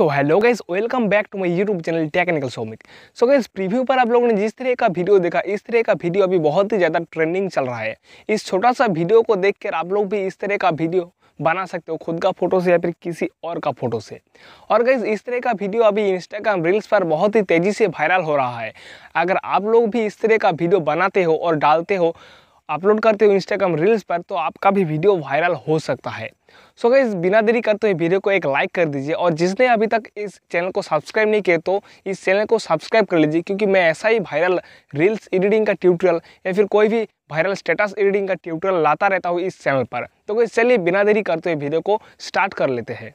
so hello guys welcome back to my YouTube channel technical Somik so guys preview पर आप लोगों ने जिस तरह का वीडियो देखा इस तरह का वीडियो अभी बहुत ही ज़्यादा ट्रेंडिंग चल रहा है इस छोटा सा वीडियो को देखकर आप लोग भी इस तरह का वीडियो बना सकते हो खुद का फोटो से या फिर किसी और का फोटो से और गाइज इस तरह का वीडियो अभी इंस्टाग्राम रील्स पर बहुत ही तेज़ी से वायरल हो रहा है अगर आप लोग भी इस तरह का वीडियो बनाते हो और डालते हो अपलोड करते हो इंस्टाग्राम रील्स पर तो आपका भी वीडियो वायरल हो सकता है सो so गई बिना देरी करते हुए वीडियो को एक लाइक कर दीजिए और जिसने अभी तक इस चैनल को सब्सक्राइब नहीं किया तो इस चैनल को सब्सक्राइब कर लीजिए क्योंकि मैं ऐसा ही वायरल रील्स एडिटिंग का ट्यूटोरियल या फिर कोई भी वायरल स्टेटस एडिटिंग का ट्यूटोरियल लाता रहता हूँ इस चैनल पर तो चलिए बिना देरी करते हुए वीडियो को स्टार्ट कर लेते हैं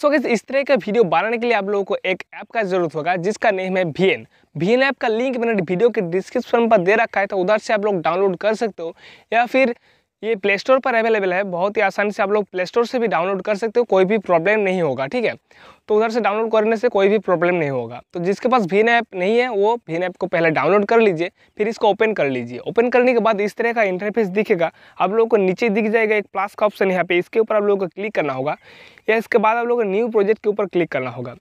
सो so, इस तरह का वीडियो बनाने के लिए आप लोगों को एक ऐप का जरूरत होगा जिसका नेम है V N V N app का लिंक मैंने वीडियो के डिस्क्रिप्शन पर दे रखा है तो उधर से आप लोग डाउनलोड कर सकते हो या फिर ये प्ले स्टोर पर अवेलेबल है बहुत ही आसानी से आप लोग प्ले स्टोर से भी डाउनलोड कर सकते हो कोई भी प्रॉब्लम नहीं होगा ठीक है तो उधर से डाउनलोड करने से कोई भी प्रॉब्लम नहीं होगा तो जिसके पास भीन ऐप नहीं है वो भीन ऐप को पहले डाउनलोड कर लीजिए फिर इसको ओपन कर लीजिए ओपन करने के बाद इस तरह का इंटरफेस दिखेगा आप लोगों को नीचे दिख जाएगा एक प्लास का ऑप्शन यहाँ पे इसके ऊपर आप लोगों को क्लिक करना होगा या इसके बाद आप लोगों को न्यू प्रोजेक्ट के ऊपर क्लिक करना होगा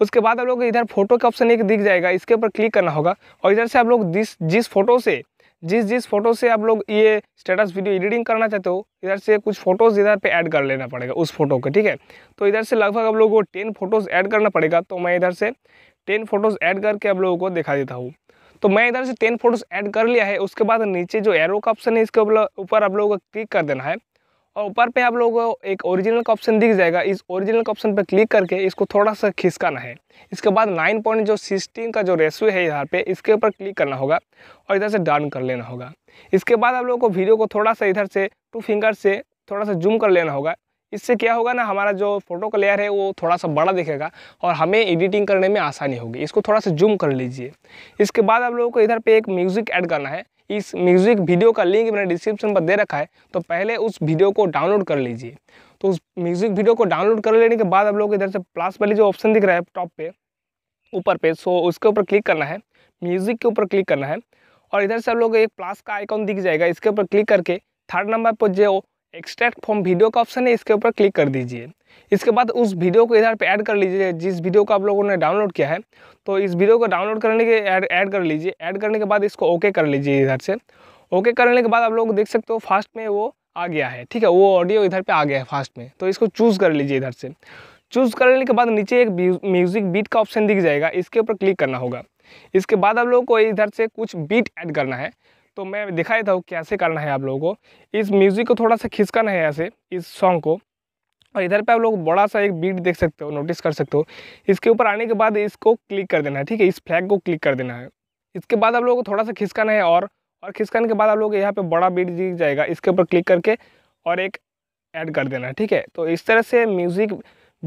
उसके बाद आप लोग इधर फोटो का ऑप्शन एक दिख जाएगा इसके ऊपर क्लिक करना होगा और इधर से आप लोग जिस जिस फोटो से जिस जिस फोटो से आप लोग ये स्टेटस वीडियो एडिटिंग करना चाहते हो इधर से कुछ फोटोज़ इधर पे ऐड कर लेना पड़ेगा उस फोटो के ठीक है तो इधर से लगभग आप लोगों को टेन फोटोज़ ऐड करना पड़ेगा तो मैं इधर से टेन फोटोज़ ऐड करके आप लोगों को दिखा देता हूँ तो मैं इधर से टेन फोटोज़ ऐड कर लिया है उसके बाद नीचे जो एरो का ऑप्शन है इसके ऊपर आप लोगों को क्लिक कर देना है और ऊपर पे आप लोगों को एक ओरिजिनल का ऑप्शन दिख जाएगा इस ओरिजिनल का ऑप्शन पर क्लिक करके इसको थोड़ा सा खिसकाना है इसके बाद नाइन पॉइंट जो सिक्सटीन का जो रेसो है यहाँ पे इसके ऊपर क्लिक करना होगा और इधर से डाउन कर लेना होगा इसके बाद आप लोगों को वीडियो को थोड़ा सा इधर से टू फिंगर से थोड़ा सा जूम कर लेना होगा इससे क्या होगा ना हमारा जो फोटो का लेयर है वो थोड़ा सा बड़ा दिखेगा और हमें एडिटिंग करने में आसानी होगी इसको थोड़ा सा जूम कर लीजिए इसके बाद आप लोगों को इधर पे एक म्यूज़िक ऐड करना है इस म्यूज़िक वीडियो का लिंक मैंने डिस्क्रिप्शन पर दे रखा है तो पहले उस वीडियो को डाउनलोड कर लीजिए तो उस म्यूज़िक वीडियो को डाउनलोड कर लेने के बाद आप लोग इधर से प्लस वाली जो ऑप्शन दिख रहा है टॉप पे ऊपर पे सो उसके ऊपर क्लिक करना है म्यूज़िक के ऊपर क्लिक करना है और इधर से आप लोग एक प्लस का आइकॉन दिख जाएगा इसके ऊपर क्लिक करके थर्ड नंबर पर जो एक्सट्रैक्ट फॉर्म वीडियो का ऑप्शन है इसके ऊपर क्लिक कर दीजिए इसके बाद उस वीडियो को इधर पे ऐड कर लीजिए जिस वीडियो को आप लोगों ने डाउनलोड किया है तो इस वीडियो को डाउनलोड करने के ऐड ऐड कर लीजिए ऐड करने के बाद इसको ओके कर लीजिए इधर से ओके करने के बाद आप लोग देख सकते हो फास्ट में वो आ गया है ठीक है वो ऑडियो इधर पर आ गया है फास्ट में तो इसको चूज़ कर लीजिए इधर से चूज़ करने के बाद नीचे एक म्यूज़िक बीट का ऑप्शन दिख जाएगा इसके ऊपर क्लिक करना होगा इसके बाद आप लोगों को इधर से कुछ बीट ऐड करना है तो मैं दिखाई था कैसे करना है आप लोगों को इस म्यूज़िक को थोड़ा सा खिसकाना है ऐसे इस सॉन्ग को और इधर पे आप लोग बड़ा सा एक बीट देख सकते हो नोटिस कर सकते हो इसके ऊपर आने के बाद इसको क्लिक कर देना है ठीक है इस फ्लैग को क्लिक कर देना है इसके बाद आप लोगों को थोड़ा सा खिसकाना है और और खिसकाने के बाद आप लोग यहाँ पे बड़ा बीट दिख जाएगा इसके ऊपर क्लिक करके और एक ऐड कर देना है ठीक है तो इस तरह से म्यूज़िक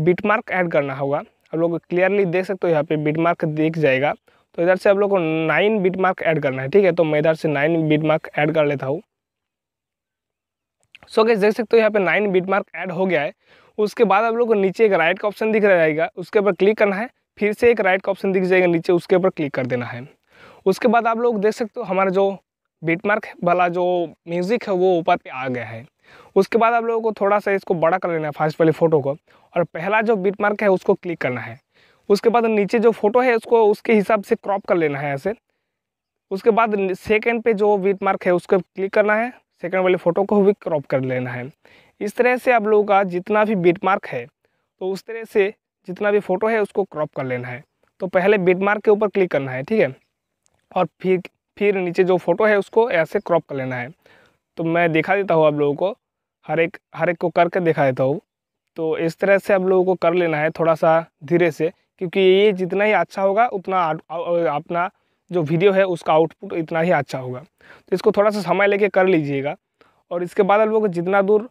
बीट मार्क ऐड करना होगा आप लोग क्लियरली देख सकते हो यहाँ पर बीट मार्क दिख जाएगा तो इधर से आप लोग को नाइन बीट मार्क ऐड करना है ठीक है तो मैं इधर से नाइन बीट मार्क ऐड कर लेता हूँ सो गैस देख सकते हो यहाँ पे नाइन बीट मार्क ऐड हो गया है उसके बाद आप लोग को नीचे एक राइट का ऑप्शन दिख रहा जाएगा उसके ऊपर क्लिक करना है फिर से एक राइट का ऑप्शन दिख जाएगा नीचे उसके ऊपर क्लिक कर देना है उसके बाद आप लोग देख सकते हो हमारा जो बीट मार्क वाला जो म्यूज़िक है वो ऊपर पे आ गया है उसके बाद आप लोगों को थोड़ा सा इसको बड़ा कर लेना है फास्ट वाली फ़ोटो को और पहला जो बीट मार्क है उसको क्लिक करना है उसके बाद नीचे जो फोटो है उसको उसके हिसाब से क्रॉप कर लेना है ऐसे उसके बाद सेकेंड पे जो वीट मार्क है उसको क्लिक करना है सेकेंड वाले फ़ोटो को भी क्रॉप कर लेना है इस तरह से आप लोगों का जितना भी बीट मार्क है तो उस तरह से जितना भी फ़ोटो है उसको क्रॉप कर लेना है तो पहले बीट मार्क के ऊपर क्लिक करना है ठीक है और फिर फिर नीचे जो फ़ोटो है उसको ऐसे क्रॉप कर लेना है तो मैं दिखा देता हूँ आप लोगों को हर एक हर एक को करके दिखा देता हूँ तो इस तरह से आप लोगों को कर लेना है थोड़ा सा धीरे से क्योंकि ये जितना ही अच्छा होगा उतना अपना जो वीडियो है उसका आउटपुट इतना ही अच्छा होगा तो इसको थोड़ा सा समय लेके कर लीजिएगा और इसके बाद आप लोग जितना दूर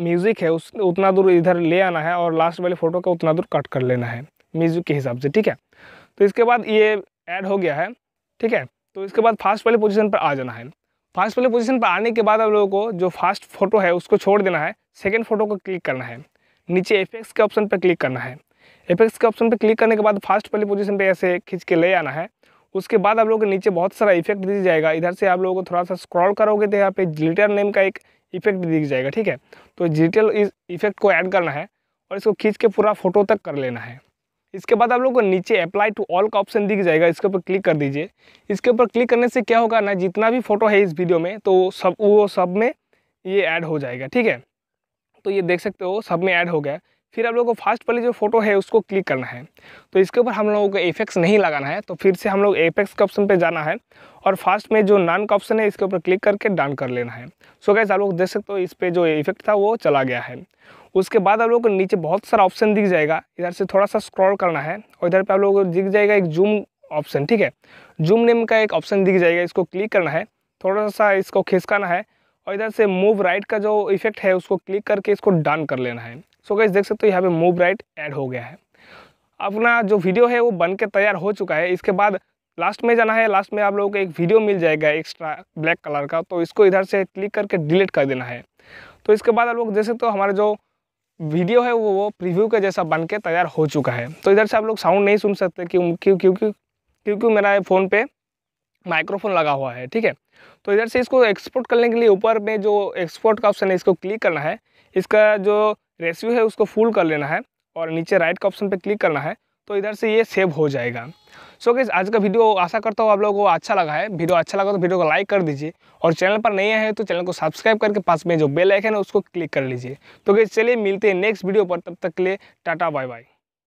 म्यूज़िक है उस उतना दूर इधर ले आना है और लास्ट वाले फ़ोटो का उतना दूर कट कर लेना है म्यूज़िक के हिसाब से ठीक है तो इसके बाद ये ऐड हो गया है ठीक है तो इसके बाद फास्ट वाले पोजिशन पर आ जाना है फास्ट वाले पोजीशन पर आने के बाद आप लोगों को जो फास्ट फोटो है उसको छोड़ देना है सेकेंड फोटो को क्लिक करना है नीचे एफेक्स के ऑप्शन पर क्लिक करना है इफेक्ट्स के ऑप्शन पर क्लिक करने के बाद फास्ट पहली पोजिशन पर ऐसे खींच के ले आना है उसके बाद आप लोगों के नीचे बहुत सारा इफेक्ट दिख जाएगा इधर से आप लोगों को थोड़ा सा स्क्रॉल करोगे तो यहाँ पे जिलिटर नेम का एक इफेक्ट दिख जाएगा ठीक है तो जिलिटर इस इफेक्ट को ऐड करना है और इसको खींच के पूरा फोटो तक कर लेना है इसके बाद आप लोगों को नीचे अप्लाई टू ऑल का ऑप्शन दिख जाएगा इसके ऊपर क्लिक कर दीजिए इसके ऊपर क्लिक करने से क्या होगा ना जितना भी फोटो है इस वीडियो में तो सब वो सब में ये ऐड हो जाएगा ठीक है तो ये देख सकते हो सब में ऐड हो गया फिर आप लोगों को फास्ट वाली जो फोटो है उसको क्लिक करना है तो इसके ऊपर हम लोगों को इफेक्ट्स नहीं लगाना है तो फिर से हम लोग एफेक्स के ऑप्शन पर जाना है और फास्ट में जो नान का ऑप्शन है इसके ऊपर क्लिक करके डन कर लेना है सो गैस आप लोग देख सकते हो इस पर जो इफेक्ट था वो चला गया है उसके बाद आप लोग को नीचे बहुत सारा ऑप्शन दिख जाएगा इधर से थोड़ा सा स्क्रॉल करना है और इधर पर आप लोग को दिख जाएगा एक जूम ऑप्शन ठीक है जूम नेम का एक ऑप्शन दिख जाएगा इसको क्लिक करना है थोड़ा सा इसको खिसकाना है और इधर से मूव राइट का जो इफेक्ट है उसको क्लिक करके इसको डन कर लेना है सो गैस देख सकते हो यहाँ पे मूव राइट ऐड हो गया है अपना जो वीडियो है वो बन के तैयार हो चुका है इसके बाद लास्ट में जाना है लास्ट में आप लोगों को एक वीडियो मिल जाएगा एक्स्ट्रा ब्लैक कलर का तो इसको इधर से क्लिक करके डिलीट कर देना है तो इसके बाद आप लोग देख सकते हो हमारा जो वीडियो है वो वो प्रीव्यू के जैसा बन के तैयार हो चुका है तो इधर से आप लोग साउंड नहीं सुन सकते क्यों क्यों क्योंकि क्योंकि मेरा फ़ोन पे माइक्रोफोन लगा हुआ है ठीक है तो इधर से इसको एक्सपोर्ट करने के लिए ऊपर में जो एक्सपोर्ट का ऑप्शन है इसको क्लिक करना है इसका जो रेशियो है उसको फुल कर लेना है और नीचे राइट का ऑप्शन पर क्लिक करना है तो इधर से ये सेव हो जाएगा सो so, गैस आज का वीडियो आशा करता हूँ आप लोगों को अच्छा लगा है वीडियो अच्छा लगा तो वीडियो को लाइक कर दीजिए और चैनल पर नहीं है तो चैनल को सब्सक्राइब करके पास में जो बेल आइकन है उसको क्लिक कर लीजिए तो गैस चलिए मिलते हैं नेक्स्ट वीडियो पर तब तक के लिए टाटा बाय बाय